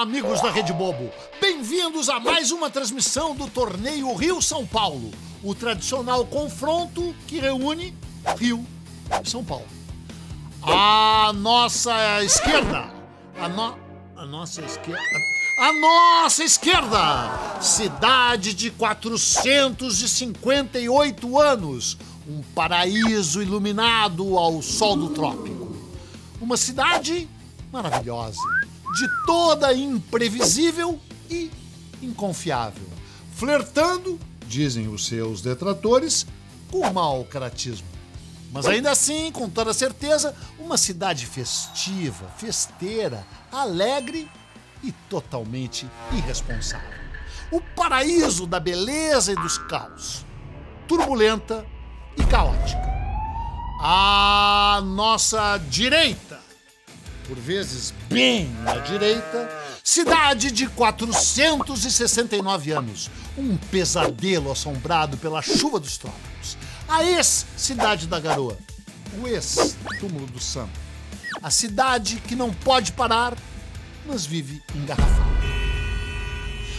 amigos da Rede Bobo. Bem-vindos a mais uma transmissão do torneio Rio-São Paulo, o tradicional confronto que reúne Rio e São Paulo. A nossa esquerda, a, no... a nossa esquerda, a nossa esquerda, cidade de 458 anos, um paraíso iluminado ao sol do trópico. Uma cidade maravilhosa de toda imprevisível e inconfiável, flertando, dizem os seus detratores, com o malcratismo. Mas ainda assim, com toda certeza, uma cidade festiva, festeira, alegre e totalmente irresponsável. O paraíso da beleza e dos caos, turbulenta e caótica. À nossa direita, por vezes bem à direita, cidade de 469 anos, um pesadelo assombrado pela chuva dos trópicos. A ex-cidade da garoa, o ex-túmulo do samba. A cidade que não pode parar, mas vive engarrafada.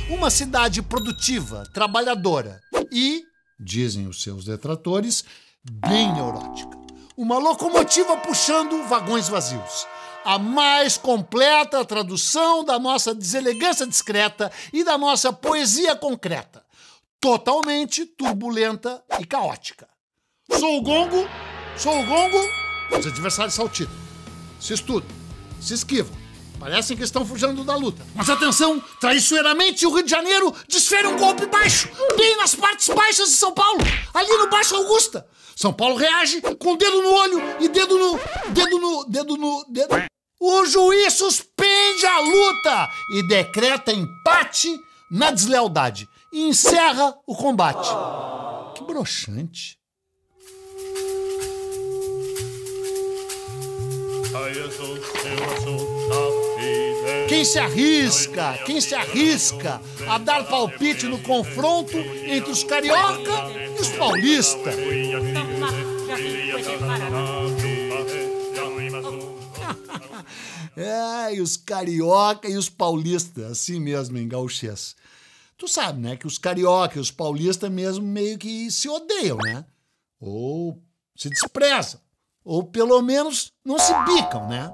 Uma cidade produtiva, trabalhadora e, dizem os seus detratores, bem neurótica. Uma locomotiva puxando vagões vazios. A mais completa tradução da nossa deselegância discreta e da nossa poesia concreta. Totalmente turbulenta e caótica. Sou o Gongo, sou o Gongo, os adversários saltitam, se estudam, se esquivam, Parecem que estão fugindo da luta. Mas atenção, traiçoeiramente o Rio de Janeiro desfere um golpe baixo, bem nas partes baixas de São Paulo, ali no Baixo Augusta. São Paulo reage com dedo no olho e dedo no... dedo no... dedo no... dedo... O juiz suspende a luta e decreta empate na deslealdade. E encerra o combate. Que broxante. I am so, I am so, quem se arrisca, quem se arrisca a dar palpite no confronto entre os carioca e os paulistas. é, e os carioca e os paulistas, assim mesmo, em gauchês. Tu sabe, né, que os carioca e os paulistas mesmo meio que se odeiam, né? Ou se desprezam, ou pelo menos não se bicam, né?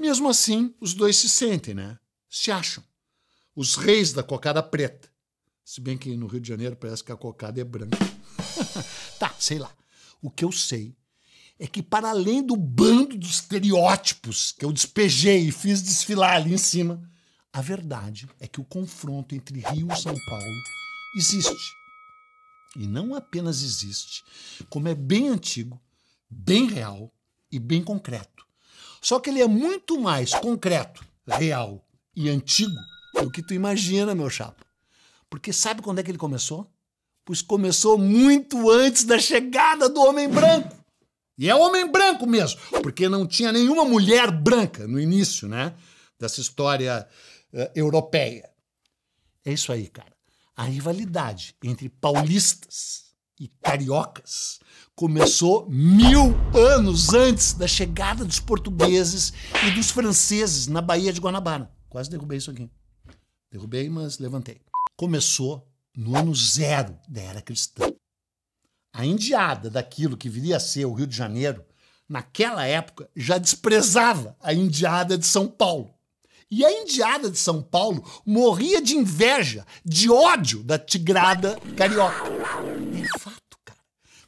Mesmo assim, os dois se sentem, né? Se acham. Os reis da cocada preta. Se bem que no Rio de Janeiro parece que a cocada é branca. tá, sei lá. O que eu sei é que, para além do bando de estereótipos que eu despejei e fiz desfilar ali em cima, a verdade é que o confronto entre Rio e São Paulo existe. E não apenas existe, como é bem antigo, bem real e bem concreto. Só que ele é muito mais concreto, real e antigo do que tu imagina, meu chapa. Porque sabe quando é que ele começou? Pois começou muito antes da chegada do homem branco. E é homem branco mesmo, porque não tinha nenhuma mulher branca no início, né? Dessa história uh, europeia. É isso aí, cara. A rivalidade entre paulistas e cariocas começou mil anos antes da chegada dos portugueses e dos franceses na Baía de Guanabara. Quase derrubei isso aqui. Derrubei, mas levantei. Começou no ano zero da era cristã. A indiada daquilo que viria a ser o Rio de Janeiro, naquela época, já desprezava a indiada de São Paulo. E a indiada de São Paulo morria de inveja, de ódio da tigrada carioca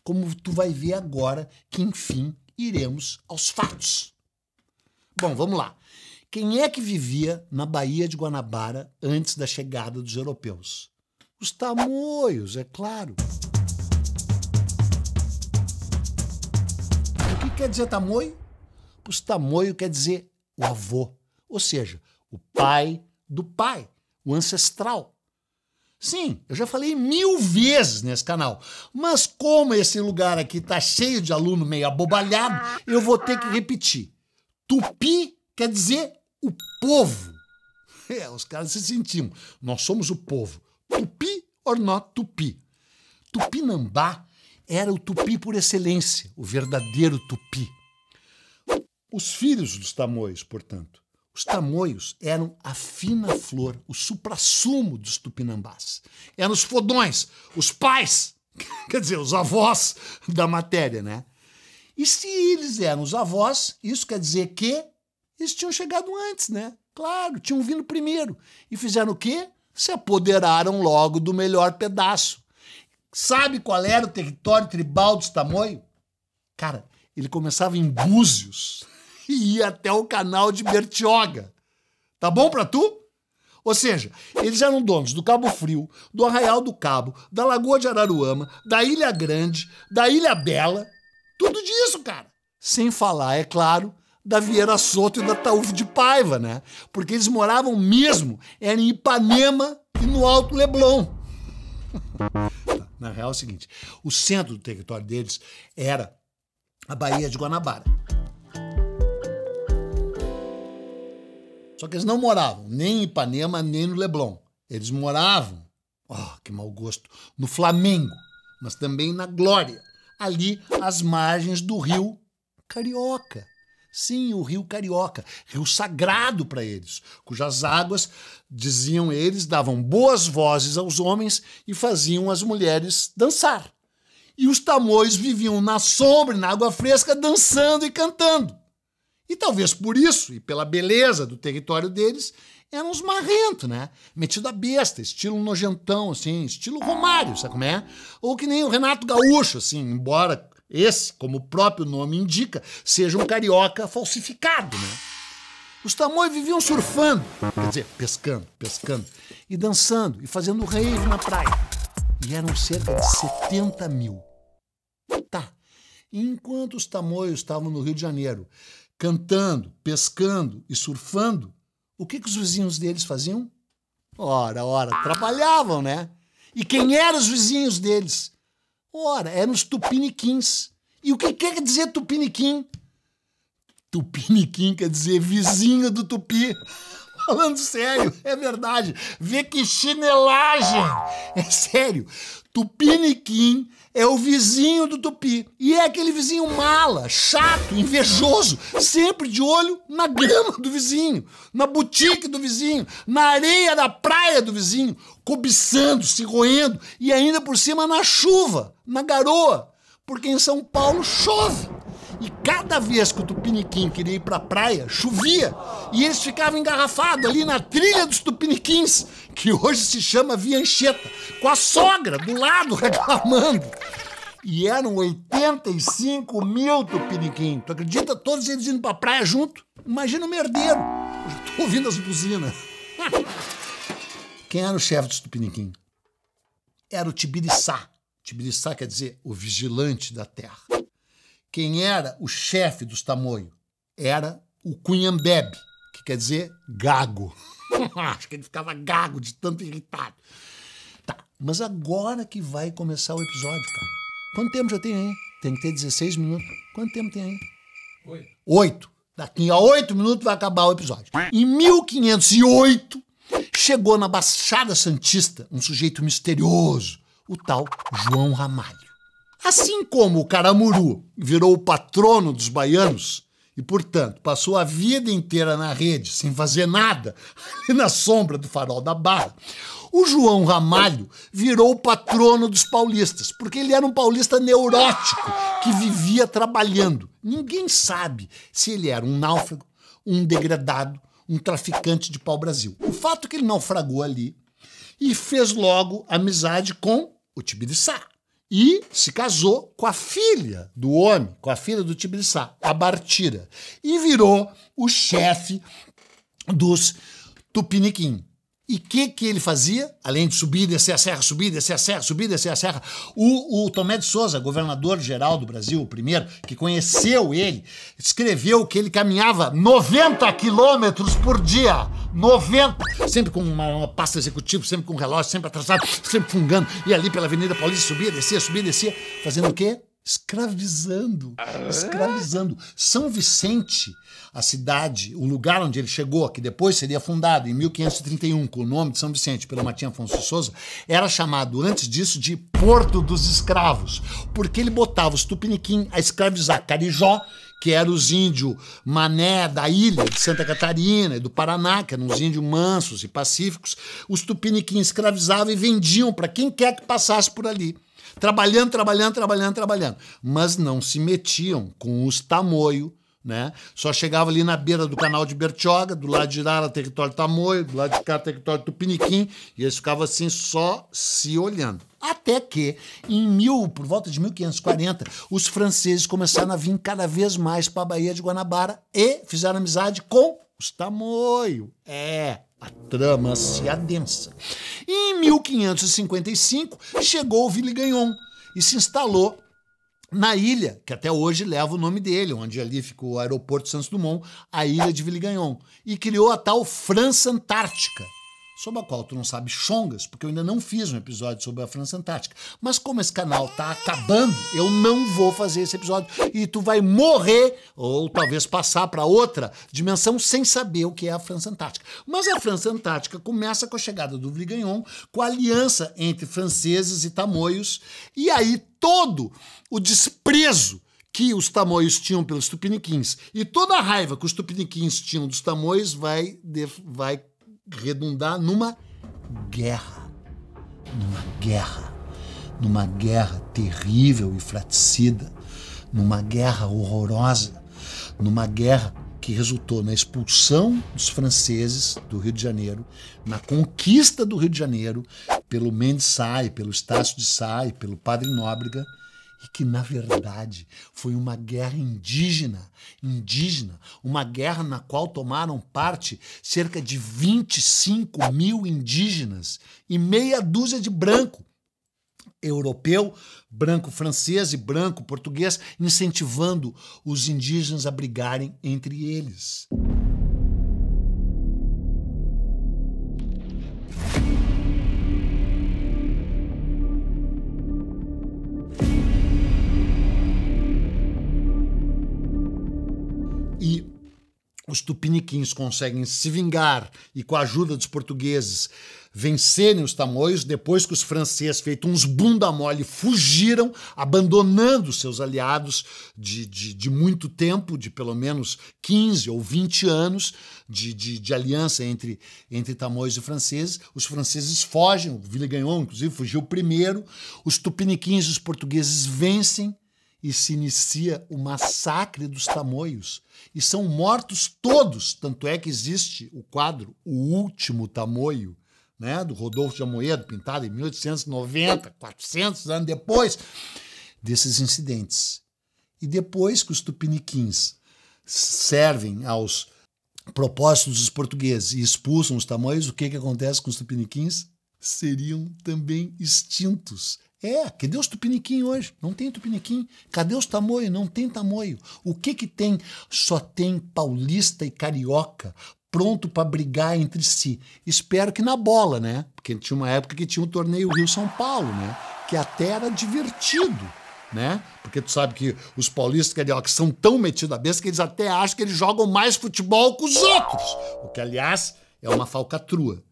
como tu vai ver agora que enfim iremos aos fatos. Bom, vamos lá. Quem é que vivia na Baía de Guanabara antes da chegada dos europeus? Os tamoios, é claro. O que quer dizer tamoio? Os tamoio quer dizer o avô, ou seja, o pai do pai, o ancestral. Sim, eu já falei mil vezes nesse canal. Mas como esse lugar aqui tá cheio de aluno meio abobalhado, eu vou ter que repetir. Tupi quer dizer o povo. É, os caras se sentiam. Nós somos o povo. Tupi or not tupi. Tupinambá era o tupi por excelência, o verdadeiro tupi. Os filhos dos tamoios, portanto, os tamoios eram a fina flor, o suprassumo dos tupinambás. Eram os fodões, os pais, quer dizer, os avós da matéria, né? E se eles eram os avós, isso quer dizer que eles tinham chegado antes, né? Claro, tinham vindo primeiro. E fizeram o quê? Se apoderaram logo do melhor pedaço. Sabe qual era o território tribal dos tamoios? Cara, ele começava em Búzios. e ia até o canal de Bertioga. Tá bom pra tu? Ou seja, eles eram donos do Cabo Frio, do Arraial do Cabo, da Lagoa de Araruama, da Ilha Grande, da Ilha Bela, tudo disso, cara. Sem falar, é claro, da Vieira Soto e da Taúfe de Paiva, né? Porque eles moravam mesmo, era em Ipanema e no Alto Leblon. Na real é o seguinte, o centro do território deles era a Baía de Guanabara. Só que eles não moravam nem em Ipanema, nem no Leblon. Eles moravam, oh, que mau gosto, no Flamengo, mas também na Glória, ali às margens do rio Carioca. Sim, o rio Carioca, rio sagrado para eles, cujas águas, diziam eles, davam boas vozes aos homens e faziam as mulheres dançar. E os tamoios viviam na sombra, na água fresca, dançando e cantando. E talvez por isso, e pela beleza do território deles, eram uns marrentos, né? Metido a besta, estilo nojentão, assim, estilo Romário, sabe como é? Ou que nem o Renato Gaúcho, assim, embora esse, como o próprio nome indica, seja um carioca falsificado, né? Os tamoios viviam surfando, quer dizer, pescando, pescando, e dançando, e fazendo rave na praia. E eram cerca de 70 mil. Tá. Enquanto os tamoios estavam no Rio de Janeiro, cantando, pescando e surfando, o que, que os vizinhos deles faziam? Ora, ora, trabalhavam, né? E quem eram os vizinhos deles? Ora, eram os tupiniquins. E o que quer dizer tupiniquim? Tupiniquim quer dizer vizinho do tupi. Falando sério, é verdade. Vê que chinelagem! É sério. Tupiniquim é o vizinho do Tupi. E é aquele vizinho mala, chato, invejoso, sempre de olho na grama do vizinho, na boutique do vizinho, na areia da praia do vizinho, cobiçando, se roendo e ainda por cima na chuva, na garoa. Porque em São Paulo chove. E cada vez que o Tupiniquim queria ir para a praia, chovia. E eles ficavam engarrafados ali na trilha dos Tupiniquins, que hoje se chama Via Anchieta, com a sogra do lado reclamando. E eram 85 mil Tupiniquim. Tu acredita? Todos eles indo a praia junto. Imagina o merdeiro. Eu já ouvindo as buzinas. Quem era o chefe dos Tupiniquim? Era o Tibiriçá. Tibiriçá quer dizer o vigilante da terra. Quem era o chefe dos tamoios? era o Cunhambebe, que quer dizer gago. Acho que ele ficava gago de tanto irritado. Tá, mas agora que vai começar o episódio, cara. Quanto tempo já tem aí? Tem que ter 16 minutos. Quanto tempo tem aí? Oito. Oito. Daqui a oito minutos vai acabar o episódio. Em 1508, chegou na Baixada Santista um sujeito misterioso, o tal João Ramalho. Assim como o Caramuru virou o patrono dos baianos e, portanto, passou a vida inteira na rede, sem fazer nada, ali na sombra do farol da barra, o João Ramalho virou o patrono dos paulistas, porque ele era um paulista neurótico que vivia trabalhando. Ninguém sabe se ele era um náufrago, um degradado, um traficante de pau-brasil. O fato é que ele naufragou ali e fez logo amizade com o Tibiriçá e se casou com a filha do homem, com a filha do Tibiriçá, a Bartira, e virou o chefe dos Tupiniquim. E o que, que ele fazia? Além de subir, descer a serra, subir, descer a serra, subir, descer a serra, o, o Tomé de Souza, governador-geral do Brasil, o primeiro, que conheceu ele, escreveu que ele caminhava 90 quilômetros por dia. 90! Sempre com uma, uma pasta executiva, sempre com um relógio, sempre atrasado, sempre fungando. E ali pela Avenida Paulista, subia, descia, subia, descia, fazendo o quê? escravizando, ah. escravizando. São Vicente, a cidade, o lugar onde ele chegou, que depois seria fundado em 1531 com o nome de São Vicente pela Matinha Afonso Souza, era chamado antes disso de Porto dos Escravos, porque ele botava os tupiniquim a escravizar Carijó, que eram os índios mané da ilha de Santa Catarina e do Paraná, que eram os índios mansos e pacíficos, os tupiniquim escravizavam e vendiam para quem quer que passasse por ali trabalhando, trabalhando, trabalhando, trabalhando. Mas não se metiam com os tamoio, né? Só chegava ali na beira do canal de Bertioga, do lado de Irara, território Tamoio, do lado de cá, território Tupiniquim, e eles ficavam assim só se olhando. Até que, em mil, por volta de 1540, os franceses começaram a vir cada vez mais para a Baía de Guanabara e fizeram amizade com os tamoio. É, a trama se adensa. E em 1555 chegou o Villegagnon e se instalou na ilha, que até hoje leva o nome dele, onde ali ficou o aeroporto Santos Dumont, a ilha de Villegagnon, e criou a tal França Antártica, sobre a qual tu não sabe chongas, porque eu ainda não fiz um episódio sobre a França Antártica. Mas como esse canal tá acabando, eu não vou fazer esse episódio e tu vai morrer ou talvez passar para outra dimensão sem saber o que é a França Antártica. Mas a França Antártica começa com a chegada do Vrigagnon, com a aliança entre franceses e tamoios, e aí todo o desprezo que os tamoios tinham pelos tupiniquins e toda a raiva que os tupiniquins tinham dos tamoios vai, vai redundar numa guerra. Numa guerra. Numa guerra terrível e fraticida. Numa guerra horrorosa. Numa guerra que resultou na expulsão dos franceses do Rio de Janeiro, na conquista do Rio de Janeiro pelo Mendes Sá, pelo Estácio de Sá, pelo Padre Nóbrega e que na verdade foi uma guerra indígena, indígena, uma guerra na qual tomaram parte cerca de 25 mil indígenas e meia dúzia de branco. Europeu, branco francês e branco português, incentivando os indígenas a brigarem entre eles. os tupiniquins conseguem se vingar e, com a ajuda dos portugueses, vencerem os tamoios, depois que os franceses, feito uns bunda mole, fugiram, abandonando seus aliados de, de, de muito tempo, de pelo menos 15 ou 20 anos de, de, de, aliança entre, entre tamoios e franceses. Os franceses fogem, o ganhou inclusive, fugiu primeiro. Os tupiniquins e os portugueses vencem e se inicia o massacre dos tamoios. E são mortos todos, tanto é que existe o quadro O Último Tamoio, né, do Rodolfo de Amoedo, pintado em 1890, 400 anos depois desses incidentes. E depois que os tupiniquins servem aos propósitos dos portugueses e expulsam os tamoios, o que, que acontece com os tupiniquins? Seriam também extintos é, cadê os é tupiniquim hoje? Não tem tupiniquim. Cadê os tamoio? Não tem tamoio. O que que tem? Só tem paulista e carioca pronto para brigar entre si. Espero que na bola, né? Porque tinha uma época que tinha um torneio Rio-São Paulo, né? Que até era divertido, né? Porque tu sabe que os paulistas e cariocas são tão metidos à besta que eles até acham que eles jogam mais futebol que os outros. O que, aliás, é uma falcatrua.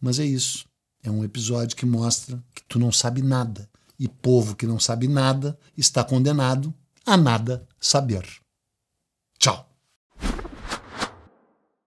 Mas é isso. É um episódio que mostra que tu não sabe nada. E povo que não sabe nada está condenado a nada saber.